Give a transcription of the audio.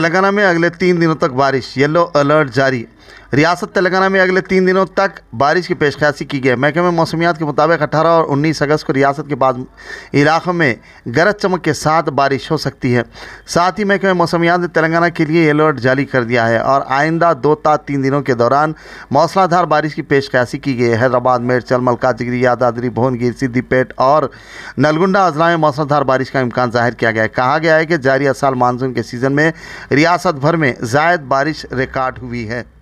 तेलंगाना में अगले तीन दिनों तक बारिश येलो अलर्ट जारी रियासत तेलंगाना में अगले तीन दिनों तक बारिश की पेशकशी की गई है महकमे मौसमियात के मुताबिक अठारह और उन्नीस अगस्त को रियासत के बाद इलाक़ों में गरज चमक के साथ बारिश हो सकती है साथ ही महकमे मौसमियात ने तेलंगाना के लिए अलर्ट जारी कर दिया है और आइंदा दो ता तीन दिनों के दौरान मौसलाधार बारिश की पेशकशी की गई हैदराबाद मेरचल मलकाजगिरी यादादरी भुवनगिर सिद्दीपेट और नलगुंडा अजला में मौसलाधार बारिश का इम्कान जाहिर किया गया है कहा गया है कि जारी साल मानसून के सीज़न में रियासत भर में जायद बारिश रिकॉर्ड हुई है